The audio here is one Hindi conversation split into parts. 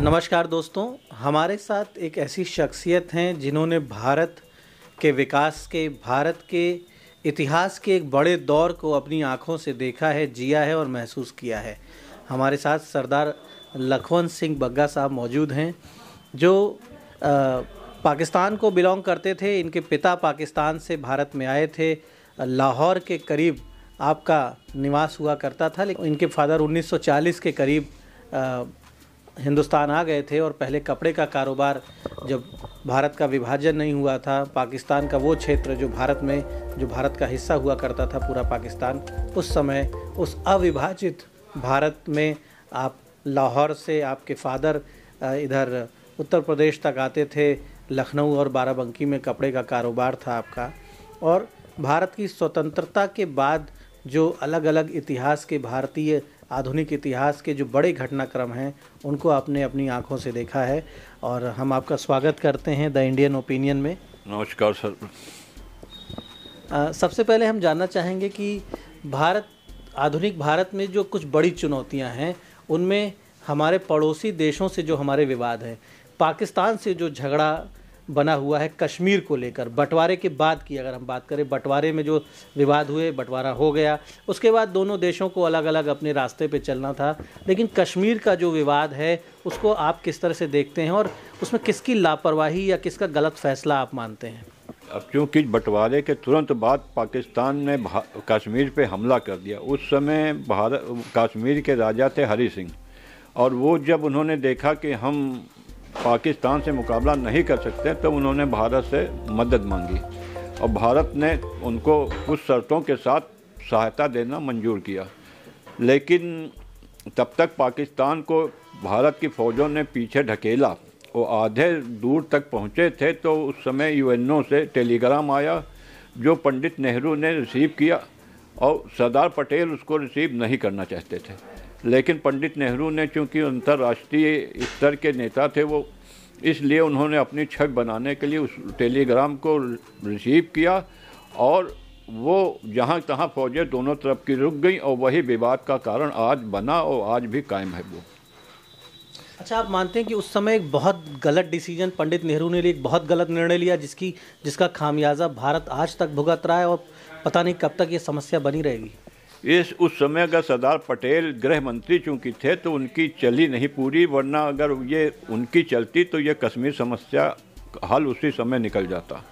नमस्कार दोस्तों हमारे साथ एक ऐसी शख्सियत हैं जिन्होंने भारत के विकास के भारत के इतिहास के एक बड़े दौर को अपनी आँखों से देखा है जिया है और महसूस किया है हमारे साथ सरदार लखवंत सिंह बग्गा साहब मौजूद हैं जो आ, पाकिस्तान को बिलोंग करते थे इनके पिता पाकिस्तान से भारत में आए थे लाहौर के करीब आपका निवास हुआ करता था लेकिन इनके फादर 1940 के करीब आ, हिंदुस्तान आ गए थे और पहले कपड़े का कारोबार जब भारत का विभाजन नहीं हुआ था पाकिस्तान का वो क्षेत्र जो भारत में जो भारत का हिस्सा हुआ करता था पूरा पाकिस्तान उस समय उस अविभाजित भारत में आप लाहौर से आपके फादर इधर उत्तर प्रदेश तक आते थे लखनऊ और बाराबंकी में कपड़े का कारोबार था आपका और भारत की स्वतंत्रता के बाद जो अलग अलग इतिहास के भारतीय आधुनिक इतिहास के जो बड़े घटनाक्रम हैं उनको आपने अपनी आँखों से देखा है और हम आपका स्वागत करते हैं द इंडियन ओपिनियन में नमस्कार सर सबसे पहले हम जानना चाहेंगे कि भारत आधुनिक भारत में जो कुछ बड़ी चुनौतियां हैं उनमें हमारे पड़ोसी देशों से जो हमारे विवाद हैं पाकिस्तान से जो झगड़ा बना हुआ है कश्मीर को लेकर बंटवारे के बाद की अगर हम बात करें बंटवारे में जो विवाद हुए बंटवारा हो गया उसके बाद दोनों देशों को अलग अलग अपने रास्ते पे चलना था लेकिन कश्मीर का जो विवाद है उसको आप किस तरह से देखते हैं और उसमें किसकी लापरवाही या किसका गलत फैसला आप मानते हैं अब चूँकि बंटवारे के तुरंत बाद पाकिस्तान ने कश्मीर पर हमला कर दिया उस समय भारत कश्मीर के राजा थे हरी सिंह और वो जब उन्होंने देखा कि हम पाकिस्तान से मुकाबला नहीं कर सकते तो उन्होंने भारत से मदद मांगी और भारत ने उनको कुछ शर्तों के साथ सहायता देना मंजूर किया लेकिन तब तक पाकिस्तान को भारत की फ़ौजों ने पीछे ढकेला वो आधे दूर तक पहुँचे थे तो उस समय यूएनओ से टेलीग्राम आया जो पंडित नेहरू ने रिसीव किया और सरदार पटेल उसको रिसीव नहीं करना चाहते थे लेकिन पंडित नेहरू ने चूंकि अंतर्राष्ट्रीय स्तर के नेता थे वो इसलिए उन्होंने अपनी छवि बनाने के लिए उस टेलीग्राम को रिसीव किया और वो जहाँ तहाँ फौजें दोनों तरफ की रुक गई और वही विवाद का कारण आज बना और आज भी कायम है वो अच्छा आप मानते हैं कि उस समय एक बहुत गलत डिसीजन पंडित नेहरू ने लिए एक बहुत गलत निर्णय लिया जिसकी जिसका खामियाजा भारत आज तक भुगत रहा है और पता नहीं कब तक ये समस्या बनी रहेगी इस उस समय अगर सरदार पटेल गृह मंत्री चूंकि थे तो उनकी चली नहीं पूरी वरना अगर ये उनकी चलती तो ये कश्मीर समस्या हल उसी समय निकल जाता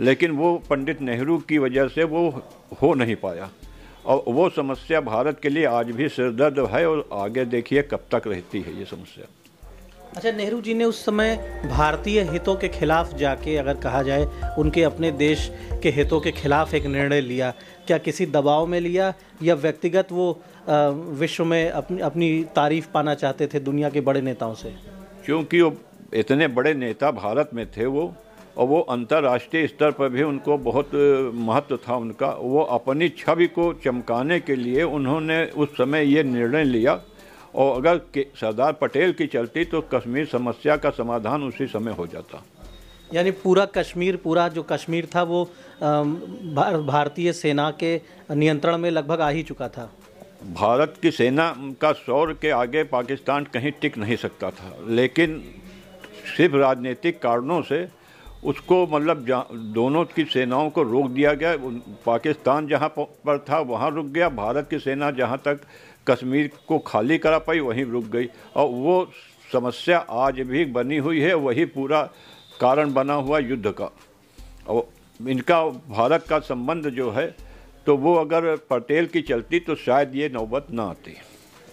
लेकिन वो पंडित नेहरू की वजह से वो हो नहीं पाया और वो समस्या भारत के लिए आज भी सिरदर्द है और आगे देखिए कब तक रहती है ये समस्या अच्छा नेहरू जी ने उस समय भारतीय हितों के खिलाफ जाके अगर कहा जाए उनके अपने देश के हितों के खिलाफ एक निर्णय लिया क्या किसी दबाव में लिया या व्यक्तिगत वो विश्व में अपनी अपनी तारीफ पाना चाहते थे दुनिया के बड़े नेताओं से क्योंकि वो इतने बड़े नेता भारत में थे वो और वो अंतर्राष्ट्रीय स्तर पर भी उनको बहुत महत्व था उनका वो अपनी छवि को चमकाने के लिए उन्होंने उस समय ये निर्णय लिया और अगर सरदार पटेल की चलती तो कश्मीर समस्या का समाधान उसी समय हो जाता यानी पूरा कश्मीर पूरा जो कश्मीर था वो भार, भारतीय सेना के नियंत्रण में लगभग आ ही चुका था भारत की सेना का शौर के आगे पाकिस्तान कहीं टिक नहीं सकता था लेकिन सिर्फ राजनीतिक कारणों से उसको मतलब दोनों की सेनाओं को रोक दिया गया पाकिस्तान जहाँ पर था वहाँ रुक गया भारत की सेना जहाँ तक कश्मीर को खाली करा पाई वहीं रुक गई और वो समस्या आज भी बनी हुई है वही पूरा कारण बना हुआ युद्ध का और इनका भारत का संबंध जो है तो वो अगर पटेल की चलती तो शायद ये नौबत ना आती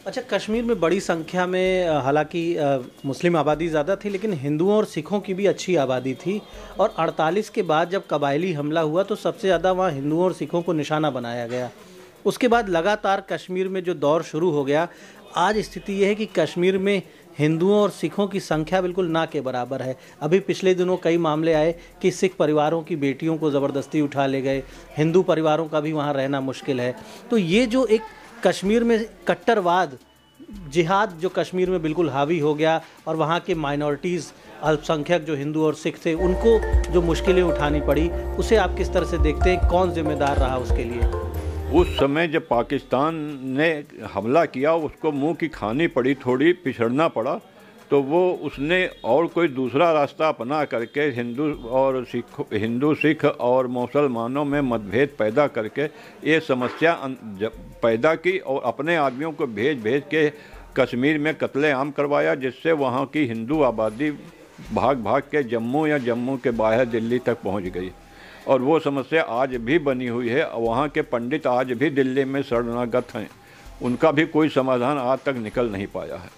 अच्छा कश्मीर में बड़ी संख्या में हालांकि मुस्लिम आबादी ज़्यादा थी लेकिन हिंदुओं और सिखों की भी अच्छी आबादी थी और 48 के बाद जब कबायली हमला हुआ तो सबसे ज़्यादा वहाँ हिंदुओं और सिखों को निशाना बनाया गया उसके बाद लगातार कश्मीर में जो दौर शुरू हो गया आज स्थिति यह है कि कश्मीर में हिंदुओं और सिखों की संख्या बिल्कुल ना के बराबर है अभी पिछले दिनों कई मामले आए कि सिख परिवारों की बेटियों को ज़बरदस्ती उठा ले गए हिंदू परिवारों का भी वहाँ रहना मुश्किल है तो ये जो एक कश्मीर में कट्टरवाद जिहाद जो कश्मीर में बिल्कुल हावी हो गया और वहाँ के माइनॉरिटीज़ अल्पसंख्यक जो हिंदू और सिख थे उनको जो मुश्किलें उठानी पड़ी उसे आप किस तरह से देखते हैं कौन जिम्मेदार रहा उसके लिए उस समय जब पाकिस्तान ने हमला किया उसको मुंह की खानी पड़ी थोड़ी पिछड़ना पड़ा तो वो उसने और कोई दूसरा रास्ता अपना करके हिंदू और सिख हिंदू सिख और मुसलमानों में मतभेद पैदा करके ये समस्या अं, पैदा की और अपने आदमियों को भेज भेज के कश्मीर में कत्ले आम करवाया जिससे वहाँ की हिंदू आबादी भाग भाग के जम्मू या जम्मू के बाहर दिल्ली तक पहुँच गई और वो समस्या आज भी बनी हुई है वहाँ के पंडित आज भी दिल्ली में शरणागत हैं उनका भी कोई समाधान आज तक निकल नहीं पाया है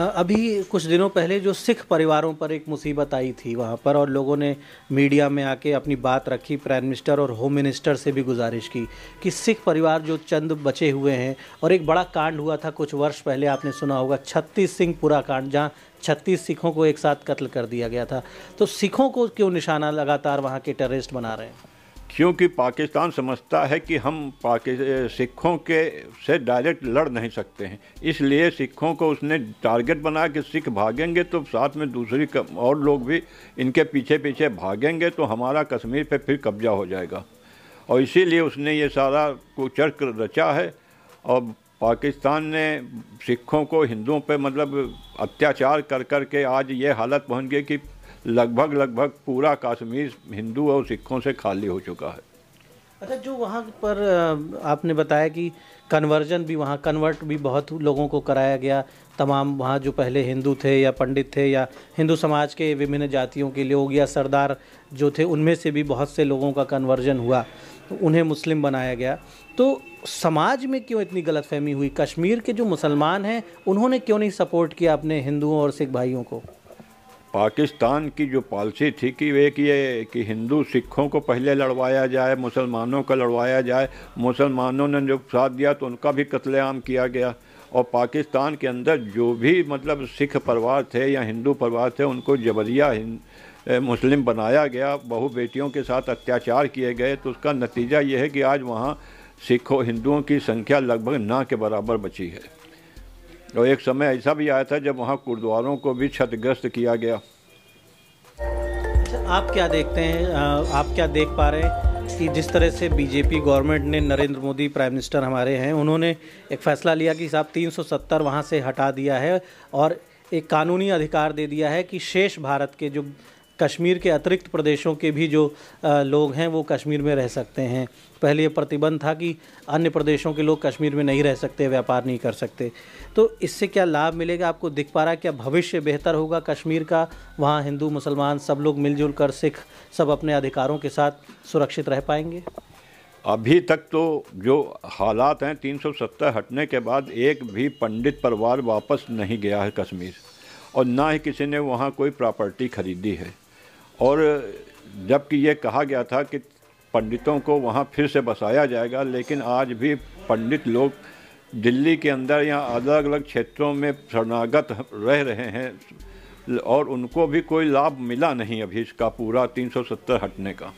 अभी कुछ दिनों पहले जो सिख परिवारों पर एक मुसीबत आई थी वहाँ पर और लोगों ने मीडिया में आके अपनी बात रखी प्राइम मिनिस्टर और होम मिनिस्टर से भी गुजारिश की कि सिख परिवार जो चंद बचे हुए हैं और एक बड़ा कांड हुआ था कुछ वर्ष पहले आपने सुना होगा छत्तीस सिंह पूरा कांड जहाँ छत्तीस सिखों को एक साथ कत्ल कर दिया गया था तो सिखों को क्यों निशाना लगातार वहाँ के टेररिस्ट बना रहे हैं क्योंकि पाकिस्तान समझता है कि हम पाकि सिखों के से डायरेक्ट लड़ नहीं सकते हैं इसलिए सिखों को उसने टारगेट बनाया कि सिख भागेंगे तो साथ में दूसरी और लोग भी इनके पीछे पीछे भागेंगे तो हमारा कश्मीर पे फिर कब्जा हो जाएगा और इसीलिए उसने ये सारा चर्क रचा है और पाकिस्तान ने सिखों को हिंदुओं पे मतलब अत्याचार कर कर के आज ये हालत पहुंच गई कि लगभग लगभग पूरा कश्मीर हिंदू और सिखों से खाली हो चुका है अच्छा जो वहाँ पर आपने बताया कि कन्वर्जन भी वहाँ कन्वर्ट भी बहुत लोगों को कराया गया तमाम वहाँ जो पहले हिंदू थे या पंडित थे या हिंदू समाज के विभिन्न जातियों के लोग या सरदार जो थे उनमें से भी बहुत से लोगों का कन्वर्जन हुआ तो उन्हें मुस्लिम बनाया गया तो समाज में क्यों इतनी गलतफहमी हुई कश्मीर के जो मुसलमान हैं उन्होंने क्यों नहीं सपोर्ट किया अपने हिंदुओं और सिख भाइयों को पाकिस्तान की जो पॉलिसी थी कि वे कि ये कि हिंदू सिखों को पहले लड़वाया जाए मुसलमानों का लड़वाया जाए मुसलमानों ने जो साथ दिया तो उनका भी कत्लेआम किया गया और पाकिस्तान के अंदर जो भी मतलब सिख परिवार थे या हिंदू परिवार थे उनको जबरिया मुस्लिम बनाया गया बहु बेटियों के साथ अत्याचार किए गए तो उसका नतीजा ये है कि आज वहाँ सिखों हिंदुओं की संख्या लगभग ना के बराबर बची है और एक समय ऐसा भी आया था जब वहाँ गुरुद्वारों को भी क्षतिग्रस्त किया गया अच्छा, आप क्या देखते हैं आप क्या देख पा रहे हैं कि जिस तरह से बीजेपी गवर्नमेंट ने नरेंद्र मोदी प्राइम मिनिस्टर हमारे हैं उन्होंने एक फैसला लिया कि साहब 370 वहाँ से हटा दिया है और एक कानूनी अधिकार दे दिया है कि शेष भारत के जो कश्मीर के अतिरिक्त प्रदेशों के भी जो लोग हैं वो कश्मीर में रह सकते हैं पहले ये प्रतिबंध था कि अन्य प्रदेशों के लोग कश्मीर में नहीं रह सकते व्यापार नहीं कर सकते तो इससे क्या लाभ मिलेगा आपको दिख पा रहा है क्या भविष्य बेहतर होगा कश्मीर का वहाँ हिंदू मुसलमान सब लोग मिलजुल कर सिख सब अपने अधिकारों के साथ सुरक्षित रह पाएंगे अभी तक तो जो हालात हैं तीन हटने के बाद एक भी पंडित परिवार वापस नहीं गया है कश्मीर और ना ही किसी ने वहाँ कोई प्रॉपर्टी खरीदी है और जबकि ये कहा गया था कि पंडितों को वहाँ फिर से बसाया जाएगा लेकिन आज भी पंडित लोग दिल्ली के अंदर या अलग अलग क्षेत्रों में शरणागत रह रहे हैं और उनको भी कोई लाभ मिला नहीं अभी इसका पूरा 370 हटने का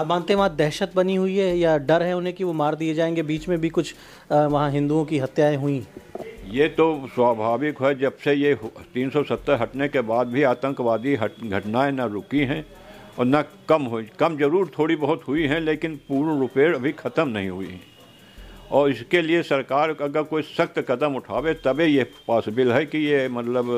अब मानते वहाँ दहशत बनी हुई है या डर है उन्हें कि वो मार दिए जाएंगे बीच में भी कुछ वहाँ हिंदुओं की हत्याएं हुई ये तो स्वाभाविक है जब से ये 370 हटने के बाद भी आतंकवादी हट घटनाएँ ना रुकी हैं और ना कम हुई कम जरूर थोड़ी बहुत हुई हैं लेकिन पूर्ण रुपये अभी ख़त्म नहीं हुई हैं और इसके लिए सरकार अगर कोई सख्त कदम उठावे तबे ये पॉसिबल है कि ये मतलब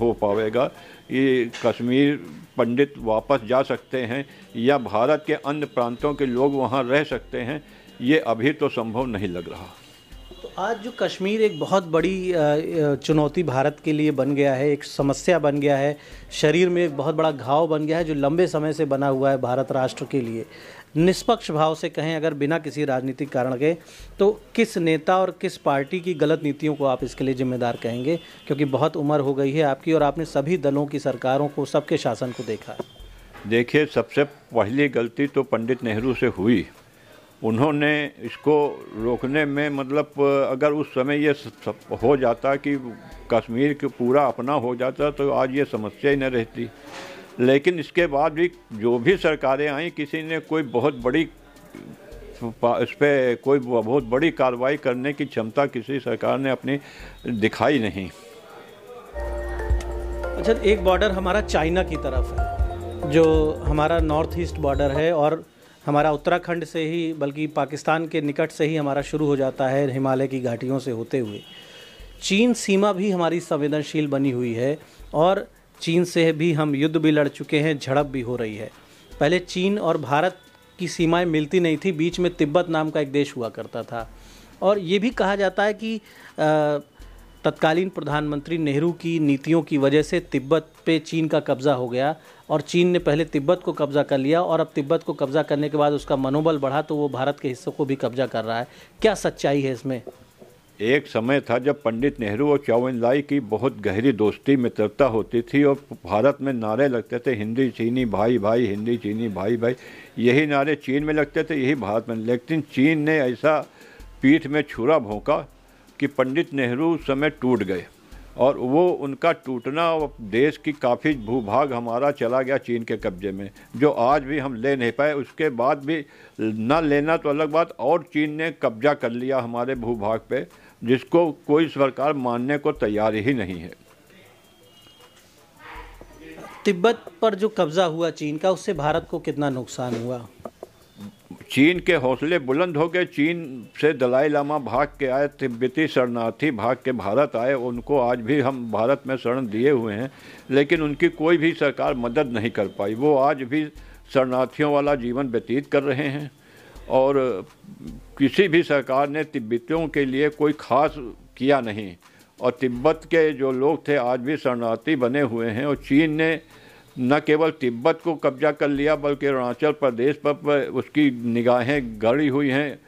हो पाएगा ये कश्मीर पंडित वापस जा सकते हैं या भारत के अन्य प्रांतों के लोग वहाँ रह सकते हैं ये अभी तो संभव नहीं लग रहा आज जो कश्मीर एक बहुत बड़ी चुनौती भारत के लिए बन गया है एक समस्या बन गया है शरीर में एक बहुत बड़ा घाव बन गया है जो लंबे समय से बना हुआ है भारत राष्ट्र के लिए निष्पक्ष भाव से कहें अगर बिना किसी राजनीतिक कारण के तो किस नेता और किस पार्टी की गलत नीतियों को आप इसके लिए जिम्मेदार कहेंगे क्योंकि बहुत उम्र हो गई है आपकी और आपने सभी दलों की सरकारों को सबके शासन को देखा देखिए सबसे पहली गलती तो पंडित नेहरू से हुई उन्होंने इसको रोकने में मतलब अगर उस समय ये हो जाता कि कश्मीर के पूरा अपना हो जाता तो आज ये समस्या ही न रहती लेकिन इसके बाद भी जो भी सरकारें आई किसी ने कोई बहुत बड़ी इस पर कोई बहुत बड़ी कार्रवाई करने की क्षमता किसी सरकार ने अपनी दिखाई नहीं अच्छा एक बॉर्डर हमारा चाइना की तरफ है जो हमारा नॉर्थ ईस्ट बॉर्डर है और हमारा उत्तराखंड से ही बल्कि पाकिस्तान के निकट से ही हमारा शुरू हो जाता है हिमालय की घाटियों से होते हुए चीन सीमा भी हमारी संवेदनशील बनी हुई है और चीन से भी हम युद्ध भी लड़ चुके हैं झड़प भी हो रही है पहले चीन और भारत की सीमाएं मिलती नहीं थी बीच में तिब्बत नाम का एक देश हुआ करता था और ये भी कहा जाता है कि तत्कालीन प्रधानमंत्री नेहरू की नीतियों की वजह से तिब्बत पे चीन का कब्ज़ा हो गया और चीन ने पहले तिब्बत को कब्ज़ा कर लिया और अब तिब्बत को कब्ज़ा करने के बाद उसका मनोबल बढ़ा तो वो भारत के हिस्सों को भी कब्ज़ा कर रहा है क्या सच्चाई है इसमें एक समय था जब पंडित नेहरू और लाई की बहुत गहरी दोस्ती मित्रता होती थी और भारत में नारे लगते थे हिंदी चीनी भाई भाई हिंदी चीनी भाई भाई यही नारे चीन में लगते थे यही भारत में लेकिन चीन ने ऐसा पीठ में छुरा भोंका कि पंडित नेहरू उस समय टूट गए और वो उनका टूटना देश की काफ़ी भूभाग हमारा चला गया चीन के कब्जे में जो आज भी हम ले नहीं पाए उसके बाद भी ना लेना तो अलग बात और चीन ने कब्जा कर लिया हमारे भूभाग पे जिसको कोई सरकार मानने को तैयार ही नहीं है तिब्बत पर जो कब्ज़ा हुआ चीन का उससे भारत को कितना नुकसान हुआ चीन के हौसले बुलंद हो गए चीन से दलाई लामा भाग के आए तिब्बती शरणार्थी भाग के भारत आए उनको आज भी हम भारत में शरण दिए हुए हैं लेकिन उनकी कोई भी सरकार मदद नहीं कर पाई वो आज भी शरणार्थियों वाला जीवन व्यतीत कर रहे हैं और किसी भी सरकार ने तिब्बतियों के लिए कोई खास किया नहीं और तिब्बत के जो लोग थे आज भी शरणार्थी बने हुए हैं और चीन ने न केवल तिब्बत को कब्जा कर लिया बल्कि अरुणाचल प्रदेश पर उसकी निगाहें गड़ी हुई हैं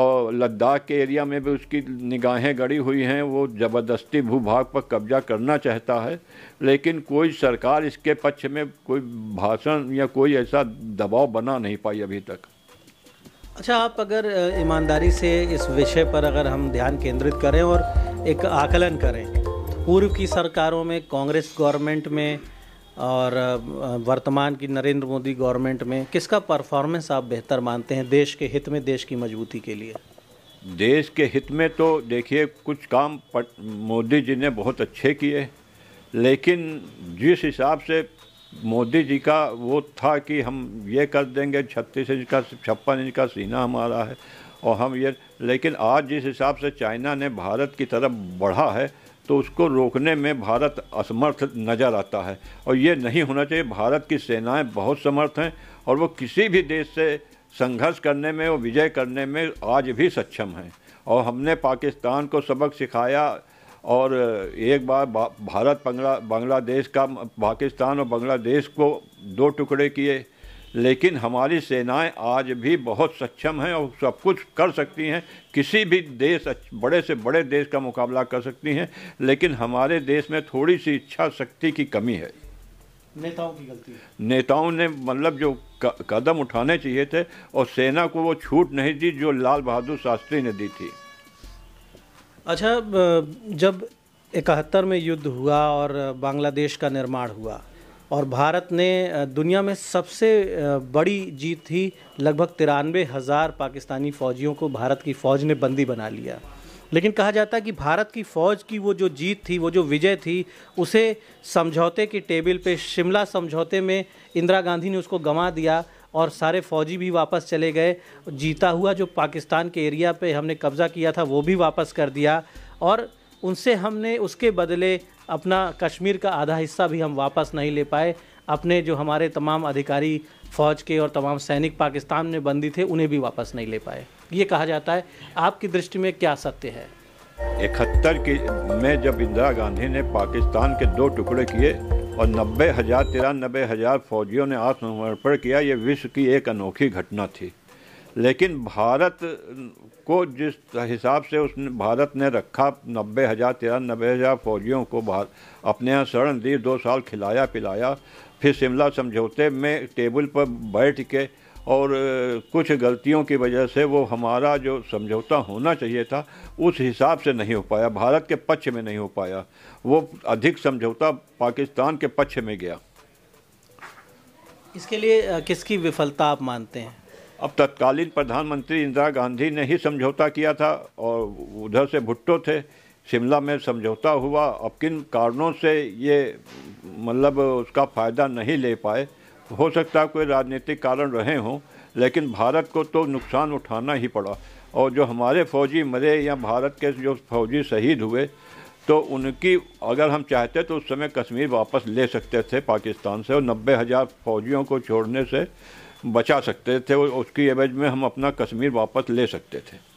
और लद्दाख के एरिया में भी उसकी निगाहें गड़ी हुई हैं वो ज़बरदस्ती भूभाग पर कब्जा करना चाहता है लेकिन कोई सरकार इसके पक्ष में कोई भाषण या कोई ऐसा दबाव बना नहीं पाई अभी तक अच्छा आप अगर ईमानदारी से इस विषय पर अगर हम ध्यान केंद्रित करें और एक आकलन करें तो पूर्व की सरकारों में कांग्रेस गवर्नमेंट में और वर्तमान की नरेंद्र मोदी गवर्नमेंट में किसका परफॉर्मेंस आप बेहतर मानते हैं देश के हित में देश की मजबूती के लिए देश के हित में तो देखिए कुछ काम मोदी जी ने बहुत अच्छे किए लेकिन जिस हिसाब से मोदी जी का वो था कि हम ये कर देंगे छत्तीस इंच का छप्पन इंच का सीना हमारा है और हम ये लेकिन आज जिस हिसाब से चाइना ने भारत की तरफ बढ़ा है तो उसको रोकने में भारत असमर्थ नज़र आता है और ये नहीं होना चाहिए भारत की सेनाएं बहुत समर्थ हैं और वो किसी भी देश से संघर्ष करने में और विजय करने में आज भी सक्षम हैं और हमने पाकिस्तान को सबक सिखाया और एक बार भारत बांग्लादेश का पाकिस्तान और बांग्लादेश को दो टुकड़े किए लेकिन हमारी सेनाएं आज भी बहुत सक्षम हैं और सब कुछ कर सकती हैं किसी भी देश बड़े से बड़े देश का मुकाबला कर सकती हैं लेकिन हमारे देश में थोड़ी सी इच्छा शक्ति की कमी है नेताओं की गलती है नेताओं ने मतलब जो कदम उठाने चाहिए थे और सेना को वो छूट नहीं दी जो लाल बहादुर शास्त्री ने दी थी अच्छा जब इकहत्तर में युद्ध हुआ और बांग्लादेश का निर्माण हुआ और भारत ने दुनिया में सबसे बड़ी जीत थी लगभग तिरानवे हज़ार पाकिस्तानी फ़ौजियों को भारत की फ़ौज ने बंदी बना लिया लेकिन कहा जाता है कि भारत की फ़ौज की वो जो जीत थी वो जो विजय थी उसे समझौते की टेबल पे शिमला समझौते में इंदिरा गांधी ने उसको गंवा दिया और सारे फौजी भी वापस चले गए जीता हुआ जो पाकिस्तान के एरिया पे हमने कब्ज़ा किया था वो भी वापस कर दिया और उनसे हमने उसके बदले अपना कश्मीर का आधा हिस्सा भी हम वापस नहीं ले पाए अपने जो हमारे तमाम अधिकारी फ़ौज के और तमाम सैनिक पाकिस्तान में बंदी थे उन्हें भी वापस नहीं ले पाए ये कहा जाता है आपकी दृष्टि में क्या सत्य है इकहत्तर की में जब इंदिरा गांधी ने पाकिस्तान के दो टुकड़े किए और नब्बे हज़ार तिरानबे हज़ार फौजियों ने आत्मसमर्पण किया ये विश्व की एक अनोखी घटना थी लेकिन भारत को जिस हिसाब से उस भारत ने रखा नब्बे हज़ार तिरानबे हज़ार फौजियों को भारत अपने यहाँ शरण दी दो साल खिलाया पिलाया फिर शिमला समझौते में टेबल पर बैठ के और कुछ गलतियों की वजह से वो हमारा जो समझौता होना चाहिए था उस हिसाब से नहीं हो पाया भारत के पक्ष में नहीं हो पाया वो अधिक समझौता पाकिस्तान के पक्ष में गया इसके लिए किसकी विफलता आप मानते हैं अब तत्कालीन प्रधानमंत्री इंदिरा गांधी ने ही समझौता किया था और उधर से भुट्टो थे शिमला में समझौता हुआ अब किन कारणों से ये मतलब उसका फ़ायदा नहीं ले पाए हो सकता है कोई राजनीतिक कारण रहे हों लेकिन भारत को तो नुकसान उठाना ही पड़ा और जो हमारे फौजी मरे या भारत के जो फौजी शहीद हुए तो उनकी अगर हम चाहते तो उस समय कश्मीर वापस ले सकते थे पाकिस्तान से और नब्बे हज़ार फौजियों को छोड़ने से बचा सकते थे और उसकी एवज में हम अपना कश्मीर वापस ले सकते थे